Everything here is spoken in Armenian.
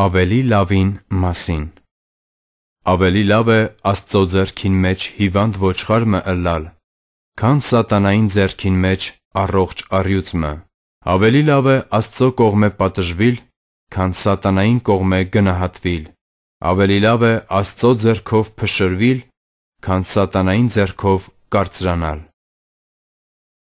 Ավելի լավին մասին Ավելի լավ է Աստծո ձեռքին մեջ հիվանդ ոչխարը ըլլալ, քան սատանային ձեռքին մեջ առողջ առյուծը։ Ավելի լավ է Աստծո կողմէ պատժվիլ, քան սատանային կողմէ գնահատվիլ։ Ավելի լավ է Աստծո ձեռքով փշրվիլ, քան սատանային ձեռքով կարծրանալ։